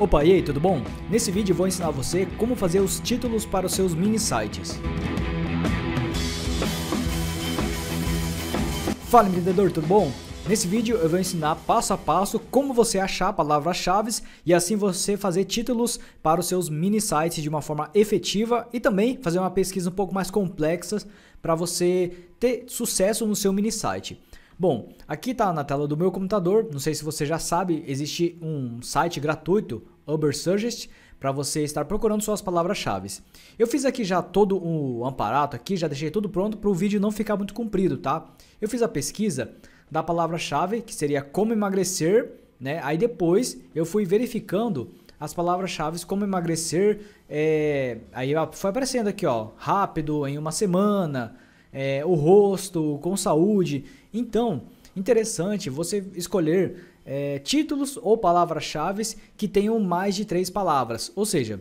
Opa, e aí, tudo bom? Nesse vídeo vou ensinar você como fazer os títulos para os seus mini sites. Fala empreendedor, tudo bom? Nesse vídeo eu vou ensinar passo a passo como você achar palavras-chave e assim você fazer títulos para os seus mini sites de uma forma efetiva e também fazer uma pesquisa um pouco mais complexa para você ter sucesso no seu mini site. Bom, aqui está na tela do meu computador. Não sei se você já sabe, existe um site gratuito, Ubersuggest, para você estar procurando suas palavras-chave. Eu fiz aqui já todo o amparato aqui, já deixei tudo pronto para o vídeo não ficar muito comprido, tá? Eu fiz a pesquisa da palavra-chave, que seria como emagrecer, né? Aí depois eu fui verificando as palavras-chave como emagrecer, é... aí foi aparecendo aqui, ó, rápido, em uma semana, é, o rosto, com saúde. Então, interessante você escolher é, títulos ou palavras-chave que tenham mais de três palavras. Ou seja,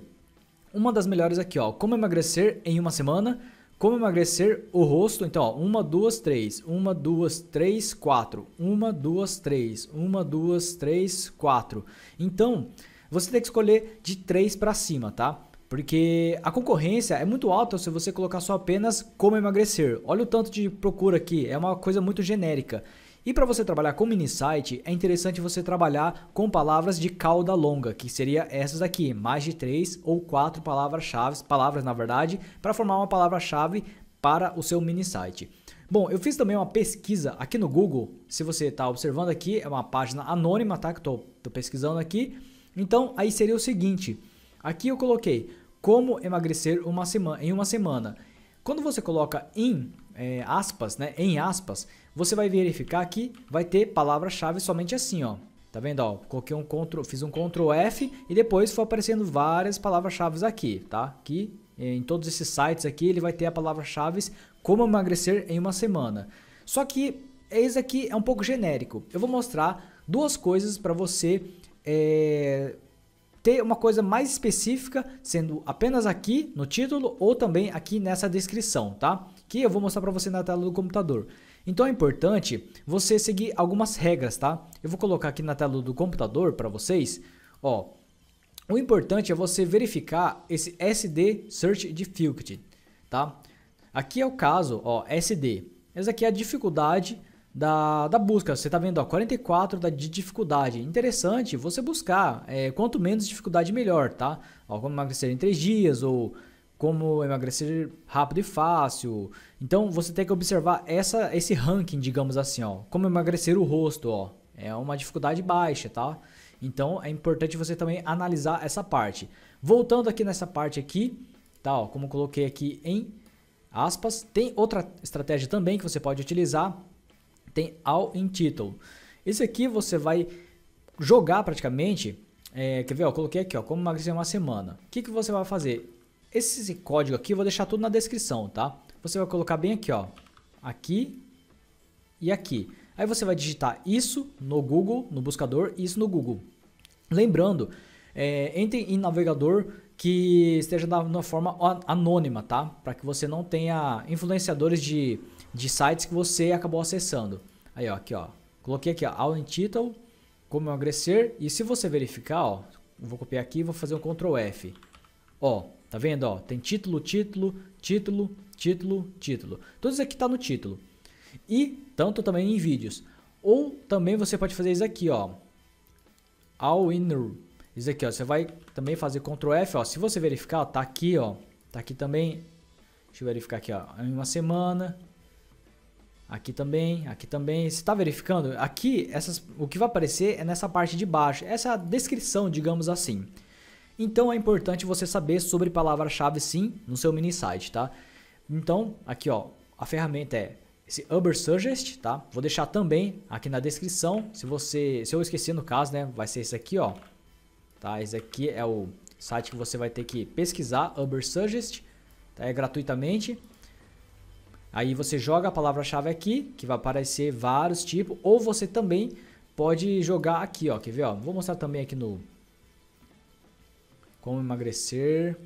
uma das melhores aqui, ó, como emagrecer em uma semana, como emagrecer o rosto, então, ó, uma, duas, três, uma, duas, três, quatro, uma, duas, três, uma, duas, três, quatro. Então, você tem que escolher de três para cima, tá? Porque a concorrência é muito alta se você colocar só apenas como emagrecer. Olha o tanto de procura aqui, é uma coisa muito genérica. E para você trabalhar com mini site, é interessante você trabalhar com palavras de cauda longa, que seria essas aqui, mais de três ou quatro palavras-chave, palavras na verdade, para formar uma palavra-chave para o seu mini site. Bom, eu fiz também uma pesquisa aqui no Google, se você está observando aqui, é uma página anônima, tá? Que estou pesquisando aqui. Então, aí seria o seguinte. Aqui eu coloquei como emagrecer uma semana, em uma semana. Quando você coloca em é, aspas, né, em aspas, você vai verificar que vai ter palavra-chave somente assim, ó. Tá vendo? Ó, coloquei um control, fiz um control F e depois foi aparecendo várias palavras-chave aqui, tá? Aqui é, em todos esses sites aqui ele vai ter a palavra-chave como emagrecer em uma semana. Só que esse aqui é um pouco genérico. Eu vou mostrar duas coisas para você é, ter uma coisa mais específica, sendo apenas aqui no título ou também aqui nessa descrição, tá? Que eu vou mostrar para você na tela do computador. Então é importante você seguir algumas regras, tá? Eu vou colocar aqui na tela do computador para vocês, ó. O importante é você verificar esse SD Search Difficulty, tá? Aqui é o caso, ó, SD. Essa aqui é a dificuldade da, da busca. Você está vendo ó, 44 da, de dificuldade. Interessante você buscar. É, quanto menos dificuldade, melhor, tá? Ó, como emagrecer em 3 dias ou como emagrecer rápido e fácil. Então você tem que observar essa, esse ranking, digamos assim, ó. Como emagrecer o rosto, ó. É uma dificuldade baixa, tá? Então é importante você também analisar essa parte. Voltando aqui nessa parte aqui, tá? Ó, como coloquei aqui em aspas, tem outra estratégia também que você pode utilizar tem All in Title. Esse aqui você vai jogar praticamente. É, quer ver? Ó, coloquei aqui, ó, como emagrecer uma semana. O que, que você vai fazer? Esse, esse código aqui eu vou deixar tudo na descrição, tá? Você vai colocar bem aqui, ó, aqui e aqui. Aí você vai digitar isso no Google, no buscador, e isso no Google. Lembrando, é, entre em navegador que esteja da, uma forma anônima, tá? Para que você não tenha influenciadores de de sites que você acabou acessando. Aí, ó, aqui, ó. Coloquei aqui, ó, aula em título, como emagrecer. E se você verificar, ó, vou copiar aqui, vou fazer um Ctrl F. Ó, tá vendo, ó? Tem título, título, título, título, título. Tudo isso aqui tá no título. E tanto também em vídeos. Ou também você pode fazer isso aqui, ó. All in isso aqui, ó, você vai também fazer Ctrl F, ó. Se você verificar, ó, tá aqui, ó. Tá aqui também. Deixa eu verificar aqui, ó. Em uma semana, Aqui também, aqui também. Você está verificando? Aqui, essas, o que vai aparecer é nessa parte de baixo. Essa é a descrição, digamos assim. Então é importante você saber sobre palavra-chave sim no seu mini site, tá? Então, aqui ó, a ferramenta é esse Uber Suggest, tá? Vou deixar também aqui na descrição, se você, se eu esqueci no caso, né, vai ser esse aqui, ó. Tá? Esse aqui é o site que você vai ter que pesquisar Uber Suggest, tá? É gratuitamente. Aí você joga a palavra-chave aqui, que vai aparecer vários tipos, ou você também pode jogar aqui, ó, quer ver, ó? Vou mostrar também aqui no como emagrecer.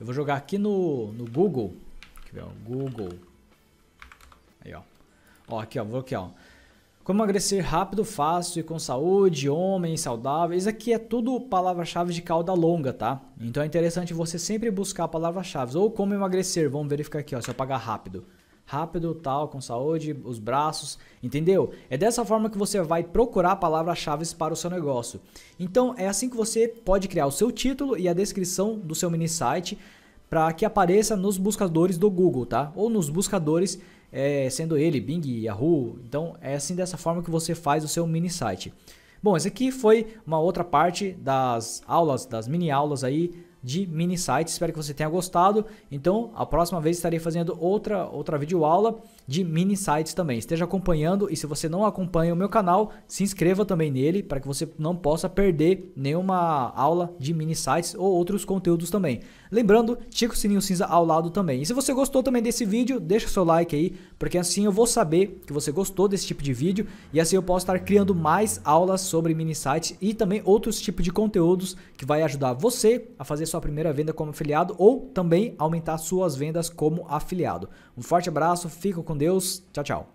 Eu vou jogar aqui no, no Google, quer ver, ó, Google. Aí, ó. Ó, aqui, ó, vou aqui, ó. Como emagrecer rápido, fácil e com saúde, homem, saudável. Isso aqui é tudo palavra-chave de cauda longa, tá? Então é interessante você sempre buscar palavras-chave. Ou como emagrecer, vamos verificar aqui, ó, se eu pagar rápido. Rápido, tal, com saúde, os braços, entendeu? É dessa forma que você vai procurar palavras-chave para o seu negócio. Então é assim que você pode criar o seu título e a descrição do seu mini site para que apareça nos buscadores do Google, tá? Ou nos buscadores é, sendo ele Bing, Yahoo. Então é assim dessa forma que você faz o seu mini site. Bom, esse aqui foi uma outra parte das aulas, das mini aulas aí de mini sites. Espero que você tenha gostado. Então, a próxima vez estarei fazendo outra outra videoaula de mini sites também. Esteja acompanhando e se você não acompanha o meu canal, se inscreva também nele para que você não possa perder nenhuma aula de mini sites ou outros conteúdos também. Lembrando, tica o sininho cinza ao lado também. E se você gostou também desse vídeo, deixa seu like aí, porque assim eu vou saber que você gostou desse tipo de vídeo e assim eu posso estar criando mais aulas sobre mini sites e também outros tipos de conteúdos que vai ajudar você a fazer sua primeira venda como afiliado ou também aumentar suas vendas como afiliado. Um forte abraço, fico com Deus, tchau, tchau.